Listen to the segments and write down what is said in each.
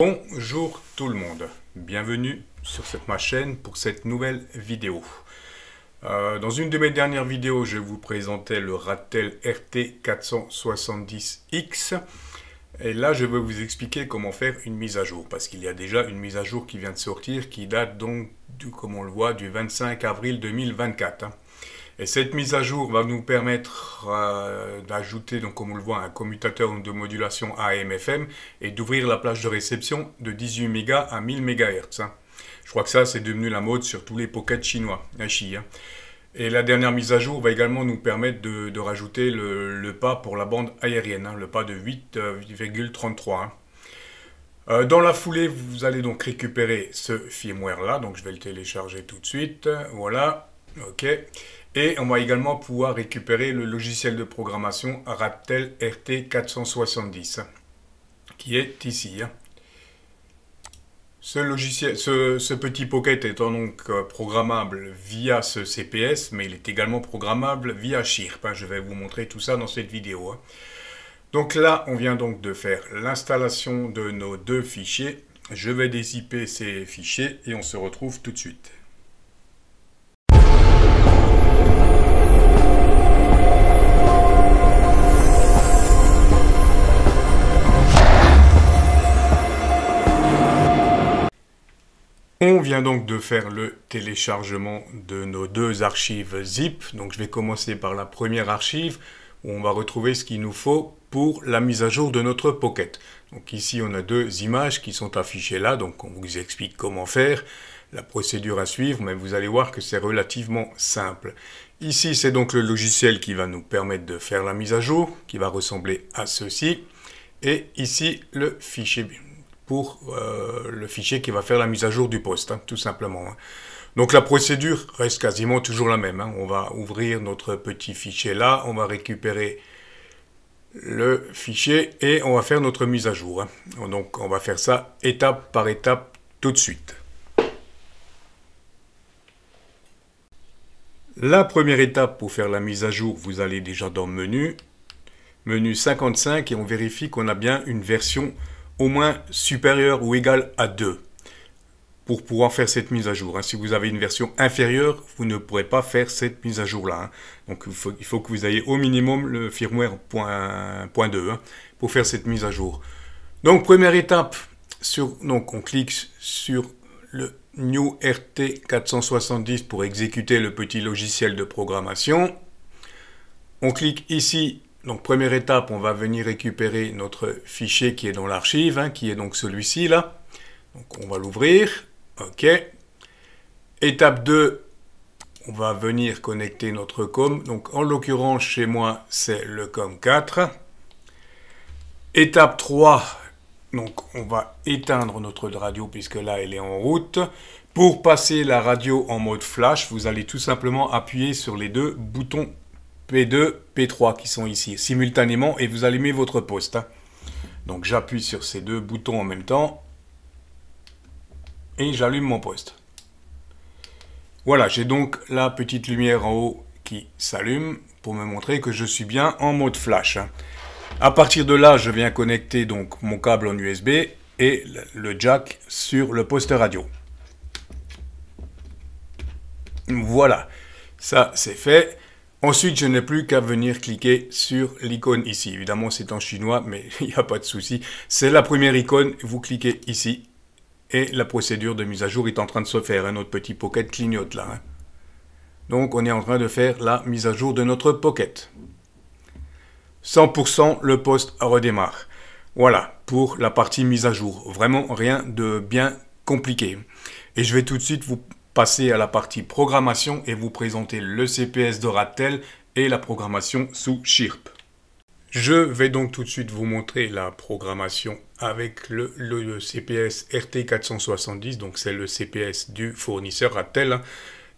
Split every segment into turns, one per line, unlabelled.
Bonjour tout le monde, bienvenue sur cette, ma chaîne pour cette nouvelle vidéo. Euh, dans une de mes dernières vidéos, je vous présentais le Rattel RT470X. Et là, je vais vous expliquer comment faire une mise à jour, parce qu'il y a déjà une mise à jour qui vient de sortir, qui date donc, du, comme on le voit, du 25 avril 2024. Et cette mise à jour va nous permettre euh, d'ajouter, donc comme on le voit, un commutateur de modulation AM/FM et d'ouvrir la plage de réception de 18 MHz à 1000 MHz. Hein. Je crois que ça, c'est devenu la mode sur tous les pockets chinois, hein. Et la dernière mise à jour va également nous permettre de, rajouter le, pas pour la bande aérienne, hein, le pas de 8,33. Euh, dans la foulée, vous allez donc récupérer ce firmware là, donc je vais le télécharger tout de suite. Voilà, Ok. Et on va également pouvoir récupérer le logiciel de programmation Raptel RT470 qui est ici. Hein. Ce, ce, petit pocket étant donc euh, programmable via ce CPS, mais il est également programmable via SHIRP. Hein. Je vais vous montrer tout ça dans cette vidéo. Hein. Donc là, on vient donc de faire l'installation de nos deux fichiers. Je vais dézipper ces fichiers et on se retrouve tout de suite. On vient donc de faire le téléchargement de nos deux archives zip. Donc je vais commencer par la première archive où on va retrouver ce qu'il nous faut pour la mise à jour de notre Pocket. Donc ici on a deux images qui sont affichées là, donc on vous explique comment faire, la procédure à suivre, mais vous allez voir que c'est relativement simple. Ici c'est donc le logiciel qui va nous permettre de faire la mise à jour, qui va ressembler à ceci, et ici le fichier pour euh, le fichier qui va faire la mise à jour du poste, hein, tout simplement. Hein. Donc la procédure reste quasiment toujours la même. Hein. On va ouvrir notre petit fichier là, on va récupérer le fichier et on va faire notre mise à jour. Donc on va faire ça étape par étape tout de suite. La première étape pour faire la mise à jour, vous allez déjà dans Menu, Menu 55 et on vérifie qu'on a bien une version au moins supérieur ou égal à 2 pour pouvoir faire cette mise à jour. Hein. Si vous avez une version inférieure, vous ne pourrez pas faire cette mise à jour-là. Hein. Donc il faut, que vous ayez au minimum le firmware hein, pour faire cette mise à jour. Donc première étape, sur, donc, on clique sur le New RT470 pour exécuter le petit logiciel de programmation. On clique ici donc première étape, on va venir récupérer notre fichier qui est dans l'archive, hein, qui est donc celui-ci là. Donc on va l'ouvrir. OK. Étape 2, on va venir connecter notre com. Donc en l'occurrence chez moi, c'est le com 4. Étape 3, donc on va éteindre notre radio puisque là elle est en route. Pour passer la radio en mode flash, vous allez tout simplement appuyer sur les deux boutons P2, P3 qui sont ici simultanément et vous allumez votre poste. Hein. Donc j'appuie sur ces deux boutons en même temps et j'allume mon poste. Voilà, j'ai donc la petite lumière en haut qui s'allume pour me montrer que je suis bien en mode flash. Hein. À partir de là, je viens connecter donc mon câble en USB et le jack sur le poste radio. Voilà, ça c'est fait. Ensuite, je n'ai plus qu'à venir cliquer sur l'icône ici. Évidemment, c'est en chinois, mais il n'y a pas de souci. C'est la première icône. Vous cliquez ici et la procédure de mise à jour est en train de se faire. Un Notre petit Pocket clignote là. Hein. Donc, on est en train de faire la mise à jour de notre Pocket. 100% le poste redémarre. Voilà pour la partie mise à jour. Vraiment rien de bien compliqué. Et je vais tout de suite vous passer à la partie programmation et vous présenter le CPS de Rattel et la programmation sous SHIRP. Je vais donc tout de suite vous montrer la programmation avec le, CPS RT470, donc c'est le CPS du fournisseur Rattel.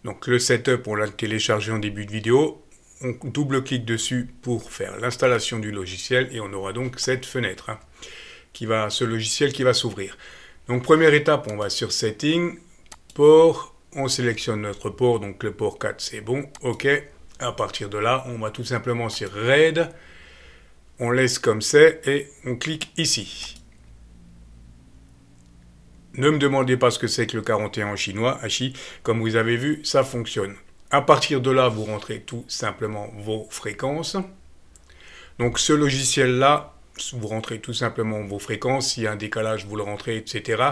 Donc le setup, on l'a téléchargé en début de vidéo. On double-clique dessus pour faire l'installation du logiciel et on aura donc cette fenêtre, hein, qui va, ce logiciel qui va s'ouvrir. Donc première étape, on va sur Settings, Port, on sélectionne notre port, donc le port 4 c'est bon, ok. À partir de là, on va tout simplement sur RAID, on laisse comme c'est et on clique ici. Ne me demandez pas ce que c'est que le 41 en chinois, Hachi, comme vous avez vu, ça fonctionne. À partir de là, vous rentrez tout simplement vos fréquences. Donc ce logiciel-là, vous rentrez tout simplement vos fréquences, s'il y a un décalage, vous le rentrez, etc.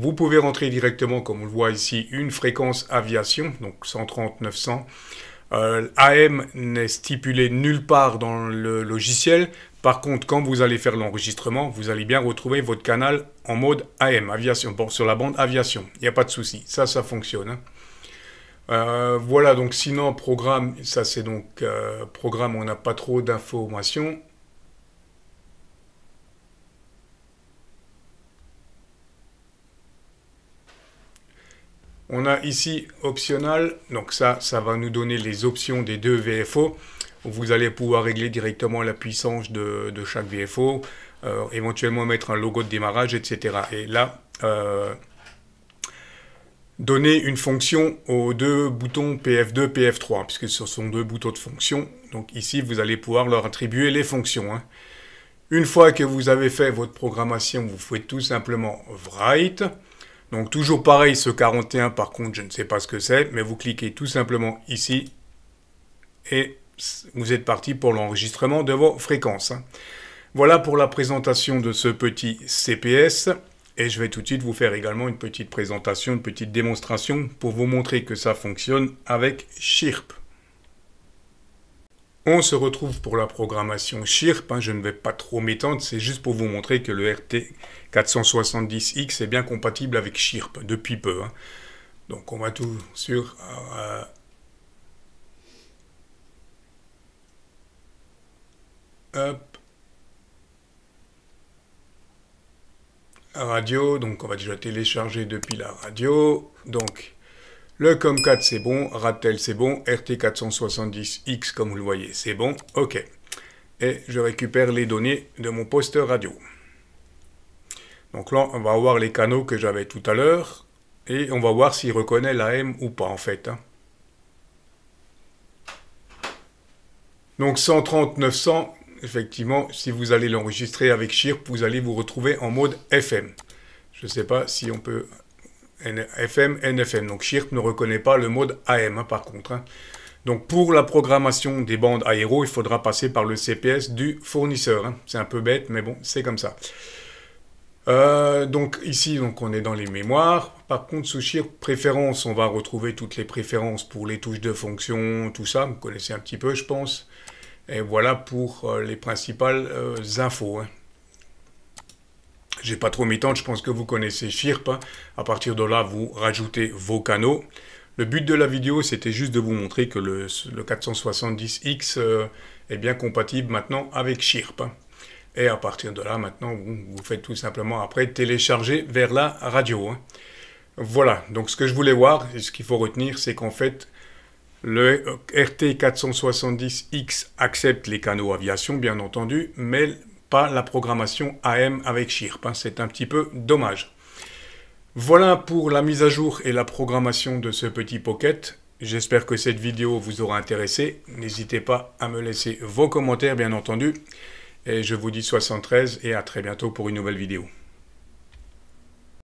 Vous pouvez rentrer directement, comme on le voit ici, une fréquence aviation, donc 130-900. Euh, AM n'est stipulé nulle part dans le logiciel. Par contre, quand vous allez faire l'enregistrement, vous allez bien retrouver votre canal en mode AM, aviation, bon, sur la bande aviation. Il n'y a pas de souci, ça, ça fonctionne. Hein. Euh, voilà, donc sinon, programme, ça c'est donc euh, programme, on n'a pas trop d'informations. On a ici optional, donc ça, ça va nous donner les options des deux VFO. Vous allez pouvoir régler directement la puissance de, chaque VFO, euh, éventuellement mettre un logo de démarrage, etc. Et là, euh, donner une fonction aux deux boutons PF2, PF3, puisque ce sont deux boutons de fonction. Donc ici, vous allez pouvoir leur attribuer les fonctions. Hein. Une fois que vous avez fait votre programmation, vous faites tout simplement write. Donc toujours pareil, ce 41 par contre, je ne sais pas ce que c'est, mais vous cliquez tout simplement ici et vous êtes parti pour l'enregistrement de vos fréquences. Hein. Voilà pour la présentation de ce petit CPS. Et je vais tout de suite vous faire également une petite présentation, une petite démonstration pour vous montrer que ça fonctionne avec SHIRP. On se retrouve pour la programmation SHIRP. Hein, je ne vais pas trop m'étendre, c'est juste pour vous montrer que le RT470X est bien compatible avec SHIRP depuis peu. Hein. Donc on va tout sur... Euh, radio, donc on va déjà télécharger depuis la radio. Donc le COM4 c'est bon, Raptel c'est bon, RT470X comme vous le voyez c'est bon, ok. Et je récupère les données de mon poste radio. Donc là on va voir les canaux que j'avais tout à l'heure et on va voir s'il reconnaît l'AM ou pas en fait. Hein. Donc 130 900, effectivement, si vous allez l'enregistrer avec SHIRP, vous allez vous retrouver en mode FM. Je ne sais pas si on peut FM, NFM. Donc SHIRP ne reconnaît pas le mode AM hein, par contre. Hein. Donc pour la programmation des bandes aéro, il faudra passer par le CPS du fournisseur. Hein. C'est un peu bête, mais bon, c'est comme ça. Euh, donc ici, donc, on est dans les mémoires. Par contre, sous SHIRP préférences, on va retrouver toutes les préférences pour les touches de fonction, tout ça. Vous connaissez un petit peu, je pense. Et voilà pour euh, les principales euh, infos. J'ai pas trop mis tant, je pense que vous connaissez Shirp. Hein. À partir de là, vous rajoutez vos canaux. Le but de la vidéo, c'était juste de vous montrer que le, 470X euh, est bien compatible maintenant avec Shirp. Hein. Et à partir de là, maintenant, vous, faites tout simplement après télécharger vers la radio. Hein. Voilà, donc ce que je voulais voir, ce qu'il faut retenir, c'est qu'en fait, le euh, RT470X accepte les canaux aviation, bien entendu, mais pas la programmation AM avec SHIRP. Hein. C'est un petit peu dommage. Voilà pour la mise à jour et la programmation de ce petit pocket. J'espère que cette vidéo vous aura intéressé. N'hésitez pas à me laisser vos commentaires, bien entendu. Et je vous dis 73 et à très bientôt pour une nouvelle vidéo.